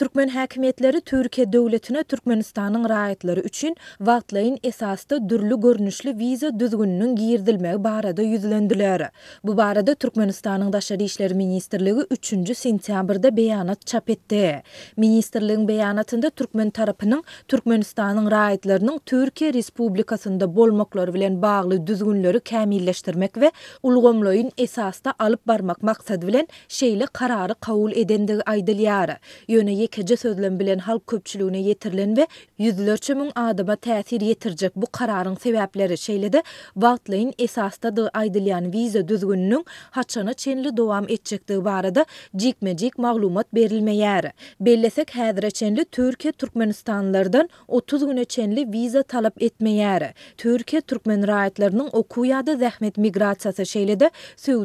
Türkmen häkimetleri Türkiye döwletine Türkmenistanyň raýatlary üçin wagtlaýyn esasda dürli görnüşli wiza düzgününiň giýirdilmegi barada ýüzlendiler. Bu barada Türkmenistanyň daşary işleri ministrligi 3-nji sentýabrda beýanat çap etdi. Ministrligiň beýanatynda Türkmen tarapynyň Türkmenistanyň raýatlarynyň Türkiye Respublikasynda bolmaklary bilen bagly düzgünleri kämilleşdirmek we ulgamlaýyn esasda alyp barmak maksady bilen şeýle karary kabul edendigi aýdylýar. Ýöne kece sözlen bilen halk köpçülüğüne yetirlen ve yüzlerçe mün adama təsir bu kararın sebepleri şeýlede de esasda da aydılayan vize düzgününün haçana çenli doğam etçekdiği barada cikmecik mağlumat berilmeýär. Bellesek hədre çenli Türkiye Türkmenistanlardan 30 güne çenli vize talap etmeyer. Türkiye Türkmen rayetlerinin okuyada zähmet migrasiyası şeýlede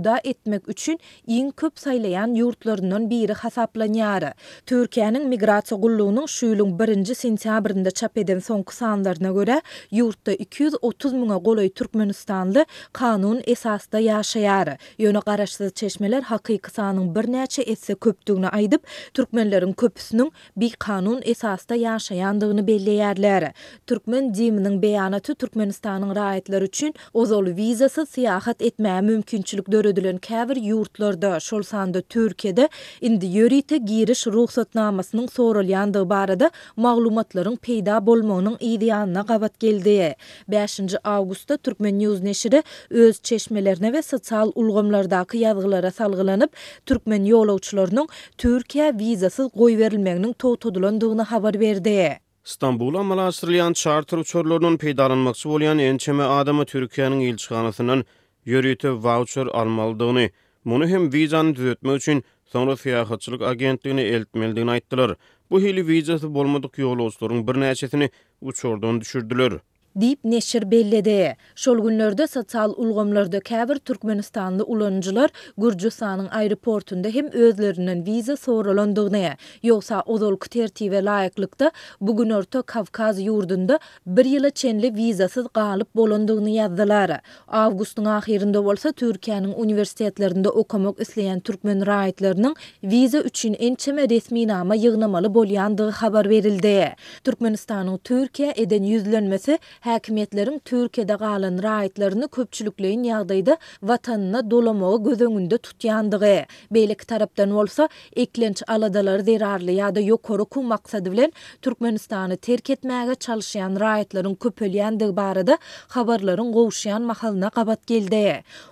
de etmek üçün in köp sayılayan yurtlarının biri hasaplanyarı. Türkiye'nin Türkmenistan'ın migrasiya gulluğunun 1 birinci sentyabrında çap edin son kısanlarına göre yurtta 230 muna gulay Türkmenistanlı kanun esasda yaşayarı. Yönü qarraşlı çeşmeler haqi kısanın bir neçe etse köptüğünü aydıp Türkmenlerin köpüsünün bir kanun esasda yaşayandığını belli yerleri. Türkmen dimini beyanatı Türkmenistan'ın rayetler üçün ozol vizası siyahat ETMEYE mümkünçülük dörü dörü dörü dörü dörü dörü dörü dörü dörü programmasının sorul barada maglumatların peyda bolmonun idiyanına qavat geldi. 5. Augusta Türkmen News neşiri öz çeşmelerine ve sosial ulgumlardaki yazgılara salgılanıp Türkmen yola uçlarının Türkiye vizası goyverilmenin toutodulunduğunu havar verdi. İstanbul Amalasirliyan çartır uçurlarının peydalanmaksı olayan ençeme adama Türkiyanın ilçanın ilçanın voucher almaldığını ilçanın hem ilçanın ilçanın ilçanın Sonra siyahatçılık agentliğini eltmeldiğini aittiler. Bu hili vizası bulmadık yolu bir neçesini uçordan düşürdüler. dip neşir belledi. Şol satsal sosial ulgamlarda käbir Türkmenistanlı ulanıcılar Gürcistan'ın aeroportunda hem özlerinin viza sorulandığına, yoksa odol kuterti ve layıklıkta bugün Kavkaz yurdunda bir yıla çenli vizasız galip bolandığını yazdılar. Avgustun ahirinde olsa Türkiye'nin üniversitetlerinde okumak isleyen Türkmen rahitlerinin viza üçün en resmi nama yığnamalı bolyandığı haber verildi. Türkmenistan'ın Türkiye eden yüzlenmesi häkimetleriň Türkiýede galan raýatlaryny köpçülükleýin ýagdaýda watanyna dolamagy göz öňünde tutýandygy. Beýlik tarapdan bolsa eklenç aladalary derarly ýa-da ýokary kum maksady bilen Türkmenistany terk etmäge çalyşýan raýatlaryň köpelýändigi barada habarlaryň gowşýan mahalyna gabat geldi.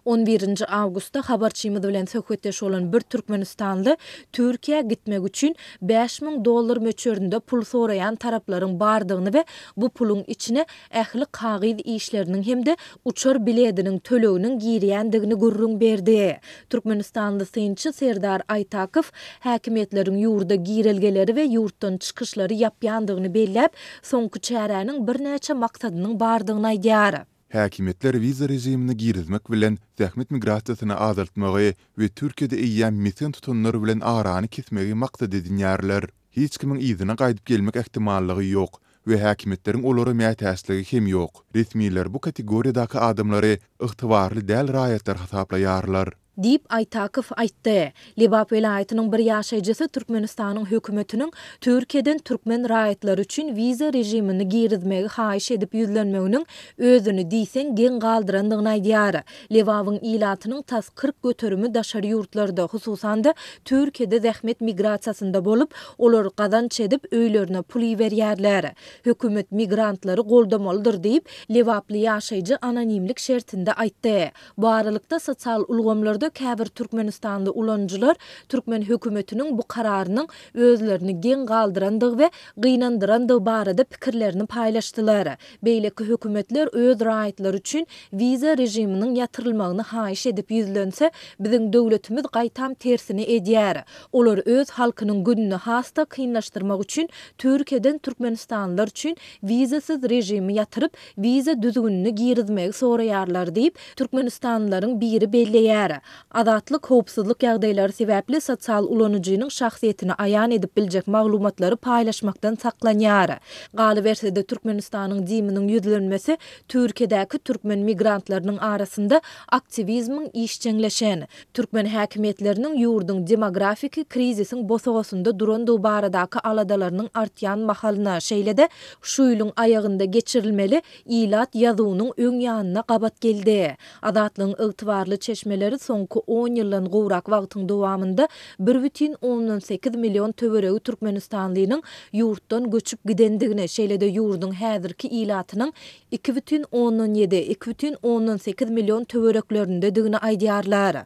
11-nji awgustda habarçymyz bilen söhbetdeş bolan bir türkmenistanly Türkiýe gitmek üçin 5000 dollar möçüründe pul soraýan taraplaryň bardygyny we bu pulun içine dähli kagyz işleriniň hemde uçur biledining tölöwünin giýýändigini gurrun berdi. Türkmenistanly synçy Serdar Aytakow häkimetleriň ýurda girelgeleri we ýurtdan çykyşlary ýapýandygyny belläp, soňky çäräniň bir maksadynyň bardygyna ýary. Häkimetler wiza rejimini girizmek bilen zähmet migrasiýasyny azaltmagy we Türkiýede iýen mitin tutunlar bilen arany kesmegi maksad edinýärler. Hiç kimin izine gaýdyp gelmek ähtimallygy ýok. we häkimetleriň olary mä täsirligi hem ýok. Ritmiler bu kategoriýadaky adamlary ygtybarly däl raýatlar hasaplaýarlar. Dip Aytakov aýtdy. Libap welaýatynyň bir ýaşajysy Türkmenistanyň hökümetiniň Türkiýeden türkmen raýatlary üçin wiza rejimini giýirdmegi haýyş edip ýüzlenmeginiň özüni diýsen gen galdyrandygyny aýdýar. Lewawyň ýylatynyň tas 40 götürümi daşary ýurtlarda, hususan da Türkiýede zähmet migrasiýasynda bolup, olary gadan çedip öýlerine pul ýerýärler. Hökümet migrantlary goldamalydyr diýip Lewapli ýaşajy anonimlik şertinde aýtdy. Bu arylykda sosial ulgamlar da käbir Türkmenistanly ulanjylar Türkmen hökümetiniň bu kararynyň özlerini gen galdyrandyg we gynandyrandyg barada pikirlerini paýlaşdylar. Beýleki hökümetler öz raýatlary üçin viza rejiminin ýatyrylmagyny haiş edip ýüzlense, biziň döwletimiz qaytam tersini edýär. Olar öz halkynyň gününi hasta kynlaşdyrmak üçin Türkiýeden Türkmenistanlylar üçin vizasyz rejimi ýatyryp viza düzgününi giýirizmegi sorayarlar diýip Türkmenistanlylaryň biri belleýär. Azatlyk howpsuzlyk ýagdaýlary sebäpli satsal ulanyjynyň şahsyýetini ayan edip biljek maglumatlary paýlaşmakdan saklanýar. Galy de Türkmenistanyň diýminiň ýüzlenmesi Türkiýedäki türkmen migrantlarynyň arasynda aktivizmiň işçiňleşen, türkmen häkimetleriniň ýurdun demografik krizisin bosagasynda duran dow baradaky aladalarynyň artýan mahalyna şeýlede şu ýylyň aýagynda geçirilmeli ýylat ýazuwynyň öň qabat geldi. Azatlygyň ygtybarly çeşmeleri son soňky 10 ýyldan gowrak wagtyň dowamında 1.8 million töweregi türkmenistanlynyň ýurtdan göçüp gidendigine, şeýlede ýurdun häzirki ýylatynyň 2.17-2.18 million töwereklerinde digini aýdýarlar.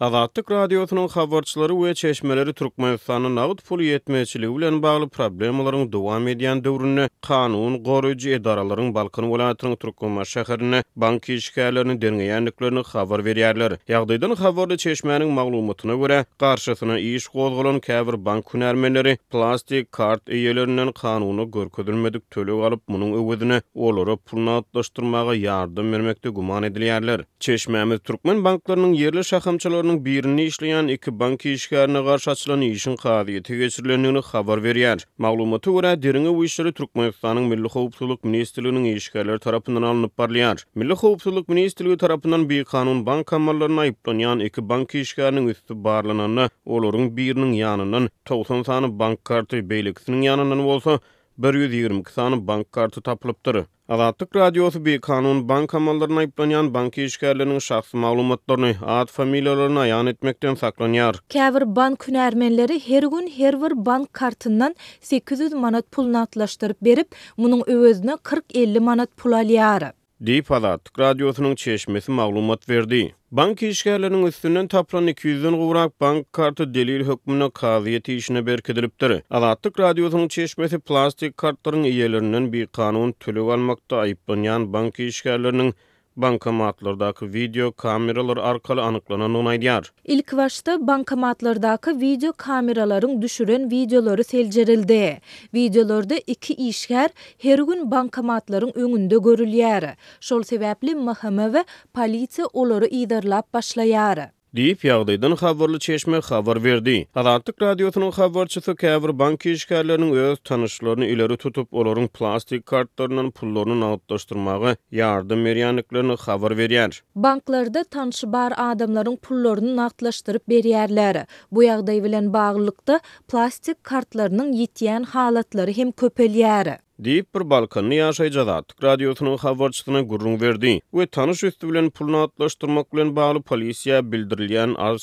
Azadlyk radiosynyň habarcylary we çeşmeleri Türkmenistanyň nawut pul ýetmezçiligi bilen bagly problemlaryň dowam edýän döwründe kanun goraýjy edaralaryň Balkan welaýatynyň Türkmenistan şäherini, banki işgärlerini derňeýändiklerini habar berýärler. Ýagdaýdan habarda çeşmeniň maglumatyna görä, garşysyna iş goýulan käbir bank hünärmenleri plastik kart eýelerinden kanuny görkezilmedik tölüp alıp, munyň öwüdine olara pul natlaşdyrmagy yardım bermekde guman edilýärler. Çeşmemiz Türkmen banklarynyň yerli şahymçylary ның birini işleyen iki bank işgarına karşı açılan işin kadiyeti geçirilendiğini xabar veriyar. Maglumatı vura dirini bu işleri Turkmenistan'ın Milli Xoğuptuluk Ministerliğinin işgarları tarafından alınıp parlayar. Milli Xoğuptuluk Ministerliği tarafından bir kanun bank kamarlarına ayıplanyan iki bank işgarının üstü bağırlananı, olorun birinin yanının, 90 tanı bank kartı beylikisinin yanının olsa, 122 sanı bank kartı tapılıptır. Azatlık radyosu bir kanun bank amallarına iplanyan banki işgərlərinin şahsı malumatlarını, ad familyalarına ayan saklanyar. Kəvir bank hünərmenləri her gün her bank kartından 800 manat pul natlaştırıp berib, bunun övözünə 40-50 manat pul aliyarı. Deyip Azatlık Radyosu'nun çeşmesi mağlumat verdi. Bank işgərlərinin üstündən tapran 200-dən qovraq bank kartı delil hökmünə qaziyyəti işinə berkidiribdir. Azatlık Radyosu'nun çeşmesi plastik kartların iyelərinin bir kanun tülü almaqda ayıp bunyan bank işgərlərinin Bankamatlardaki video kameralar arkaly anıklanan onaydiyar. İlk başta bankamatlardaki video kameraların düşüren videoları selcerildi. Videolarda iki işgär her gün bankamatların önünde görülýär. Şol sebäpli mahama ve polisiýa oları idarlap başlayar. Diýip ýagdaýdan habarly çeşme habar berdi. Azatlyk radiosynyň habarçysy Käwir bank işgärleriniň öz tanışlaryny ileri tutup olaryň plastik kartlarynyň pullaryny nagtlaşdyrmagy ýardym berýänliklerini habar berýär. Banklarda tanış bar adamlaryň pullaryny nagtlaşdyryp berýärler. Bu ýagdaý bilen baglykda plastik kartlarynyň ýetýän halatlary hem köpelýär. Deyip bir balkanını yaşay cazatik radyosunun xavarçısına gurrun verdi. Ve tanış üstü bilen pulunu atlaştırmak bilen bağlı polisiya bildirilyen az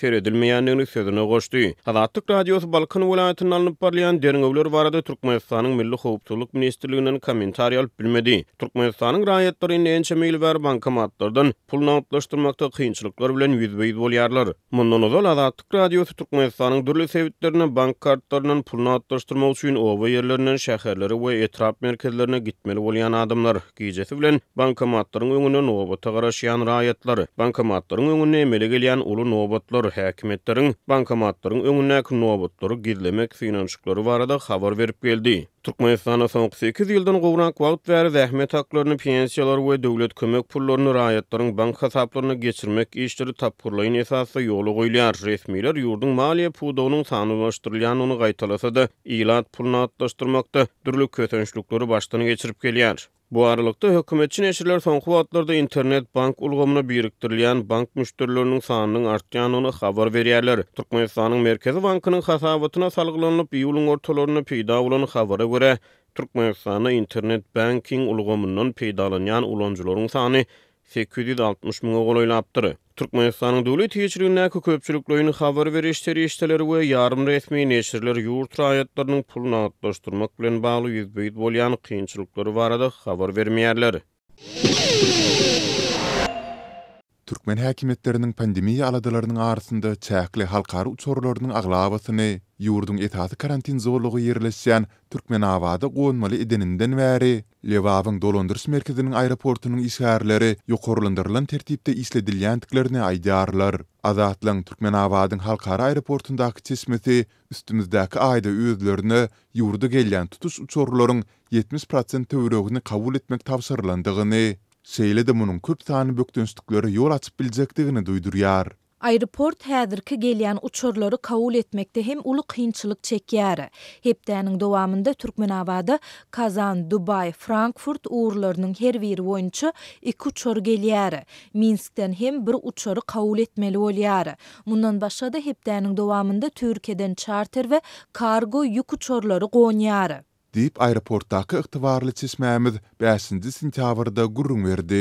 ser edilmeýänligini sözüne goşdy. Hazardyk radiosu Balkan welaýatynyň alnyp barlayan derňewler barada Türkmenistanyň Milli Howpsuzlyk ministrliginiň kommentary alyp bilmedi. Türkmenistanyň raýatlary indi ençe bankamatlardan pul naýatlaşdyrmakda kynçylyklar bilen ýüzbeýiz bolýarlar. Mundan ozal Hazardyk radiosu Türkmenistanyň dürli sewitlerini bank kartlarynyň pul naýatlaşdyrmak üçin owa ýerlerinden şäherlere we etrap merkezlerine gitmeli bolýan adamlar giýjesi bilen bankamatlaryň öňüne nobat agaraşýan raýatlar, bankamatlaryň öňüne gelýän uly Gor hakimetlerin bankamatlaryň öňündäki nobatlary girlemek finansçylary barada habar berip geldi. Türkmenistan'a son 8 yıldan gowrak wagt we zähmet haklaryny, pensiýalary we döwlet kömek pullaryny raýatlaryň bank hasaplaryna geçirmek işleri tapgurlaýyn esasda ýoly goýulýar. Resmiýetler ýurdun maliýe pudawynyň sanlaşdyrylýan ony gaýtalasa da, ýylat pulny atlaşdyrmakda dürlük kötençlikleri başdan geçirip gelýär. Bu aralıkta hükümetçi neşirler son kuvatlarda internet bank ulgamına biriktirilen bank müşterilerinin sahanının onu xabar veriyerler. Turkmenistan'ın Merkezi Bankı'nın hasabatına salgılanıp iyulun ortalarını pida olan göre Türkmenistan'da internet banking ulgamından peydalanyan ulancıların sani 860 mga gol oylaptır. Türkmenistan'ın dolu teçirin nəkü köpçülüklü xavar veri və yarım rəhmi neşirlər yurt rəyətlərinin pulun atlaştırmaq bələn bağlı bələn bələn bələn bələn XAVAR bələn Türkmen häkimetleriniň pandemiýa aladalarynyň arasynda çäkli halkary uçurlaryň aglabasyny, ýurduň etasy karantin zorlugy ýerleşýän türkmen awady gowunmaly edeninden bäri Lewawyň dolandyrys merkeziniň aeroportynyň işgärleri ýokurlandyrylan tertipde işledilýändiklerini aýdarlar. Azatlyň türkmen awadyň halkary aeroportundaky çeşmeti üstümizdäki aýda ýüzlerini ýurdu gelýän tutuş uçurlaryň 70% töwereginiň kabul etmek tapşyrylandygyny Şeýle de munun köp sany bökdünstükleri ýol açyp biljekdigini duýdurýar. Aeroport häzirki gelýän uçurlary kabul etmekde hem uly kynçylyk çekýär. Hepdäniň dowamında Türkmen Kazan, Dubai, Frankfurt uğurlarının her bir boýunça iki uçur gelýär. Minskden hem bir uçur kabul etmeli bolýar. Mundan başga da hepdäniň dowamında Türkiýeden charter we kargo ýük uçurlary gonýar. diýip aeroportdaky ygtybarly çeşmämiz 5-nji sentýabrda gurrun verdi.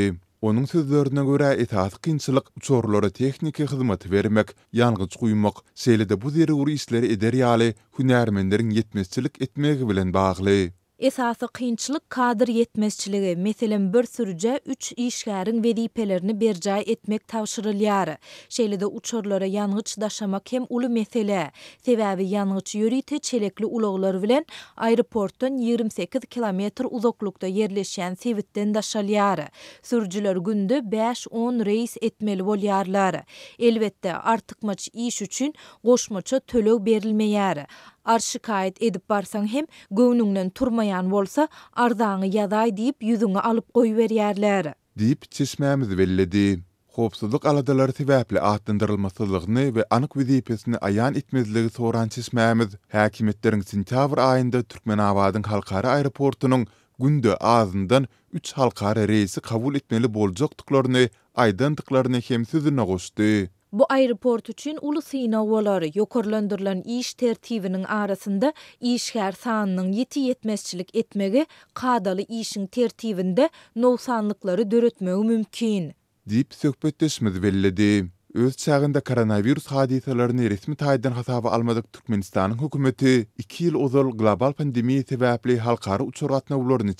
Onun sözlerine göre etat kinçilik uçorlara texniki hizmeti vermek, yangıç kuyumak, seyledi bu zeri uru işleri eder yali, hünermenlerin yetmezçilik etmek bilen bağlı. Esasy kynçylyk kadr yetmezçiligi, meselem bir sürüçe 3 işgärin welipelerini berjay etmek tawşyrylýar. Şeýlede uçurlara ýangyç daşamak hem uly mesele. Sebäbi ýangyç ýörite çelekli uloglar bilen aeroportdan 28 kilometr uzaklykda yerleşen Sewitden daşalýar. Sürjüler günde 5-10 reis etmeli bolýarlar. Elbetde artykmaç iş üçin goşmaça tölew berilmeýär. Arşy kaýt edip barsaň hem gownuňdan turmaýar bermeýän bolsa, arzany ýazaý diýip ýüzüňi alyp goý berýärler. Diýip çeşmämiz belledi. Hopsuzluk aladalar sebäple atlandyrylmasylygyny we anyk wizipesini aýan etmezligi soran çeşmämiz häkimetleriň sentýabr aýynda Türkmen awadyň halkara aeroportunyň gündö azından 3 halkara reisi kabul etmeli boljakdyklaryny aýdandyklaryny hem sözüne goşdy. Bu aeroport üçin ulusy inovalary ýokurlandyrylan iş tertibiniň arasynda iş her sanynyň ýeti ýetmezçilik etmegi kadaly işiň tertibinde nowsanlyklary döretmegi mümkin. Dip söhbetdeşmiz belledi. Öz çağında koronavirus hadiselerini resmi taydan hasaba almadık Türkmenistan'ın hükümeti 2 yıl uzal global pandemiye sebepli halkarı uçur atna ulorini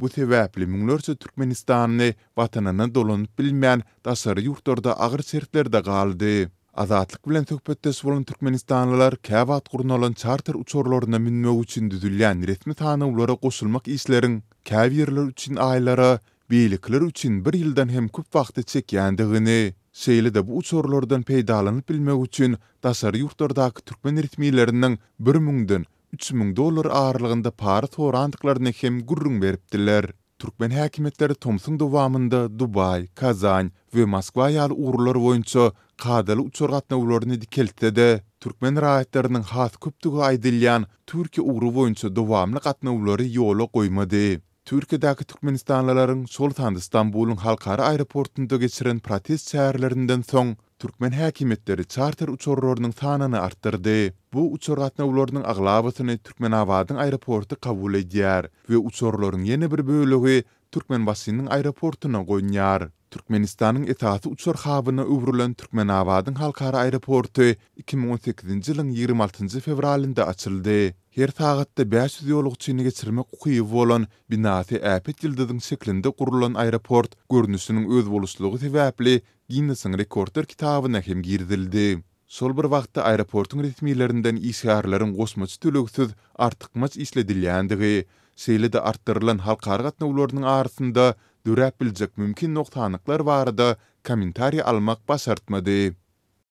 Bu sebäpli müňlerçe Türkmenistanyň watanyna dolanyp bilmeýän daşary ýurtlarda agyr şertlerde galdy. Azatlyk bilen söhbetde bolan türkmenistanlylar käwat gurun bolan charter uçurlaryna minmek üçin düzülýän resmi tanawlara goşulmak işleriň käwirler üçin aýlara, beýlikler üçin bir ýyldan hem köp wagty çekýändigini, şeýle de bu uçurlardan peýdalanyp bilmek üçin daşary ýurtlardaky türkmen ritmilerinden bir den 3000 dollar ağırlığında torantıklarına hem gurrun beripdiler. Türkmen häkimetleri Tomsun duwamında, Dubai, Kazan we Moskwa ýall gururlar weýunsy qadali üç sörgätnä weýunyny dikeltdi. Türkmen rahatlarynyň hat köpdigi Adilian Türki uğru weýunysy dowamly gatnaşma weýunlary ýola goýmady. Türki daki Türkmenistanlaryň Şoltan Istanbulyň halkara aeroportunda geçiren protest sähirlerinden soň Türkmen häkimetleri charter uçurlarynyň sanyny artdyrdy. Bu uçur gatnawlarynyň aglabatyny Türkmenabadyň aeroporty kabul edýär we uçurlaryň ýene bir bölegi Türkmen BASININ aeroportuna goýnýar. Türkmenistanyň etaty uçur habyna öwrülen Türkmen awadyň halkara aeroporty 2018-nji ýylyň 26-njy fevralynda açyldy. Her tagatda 500 ýolugçyny geçirmek hukugy bolan binasy äpet ýyldyzyň şeklinde gurulan aeroport görnüşiniň öz boluşlugy sebäpli Guinness-iň rekordlar kitabyna hem girdildi. Sol bir wagtda aeroportyň resmiýlerinden isýarlaryň gosmaçy tölegsiz artykmaç isledilýändigi, şeýle de artdyrylan halkara gatnaşyklaryň arasynda düräp biljek mümkin nokta anyklar barada kommentari almak başartmady.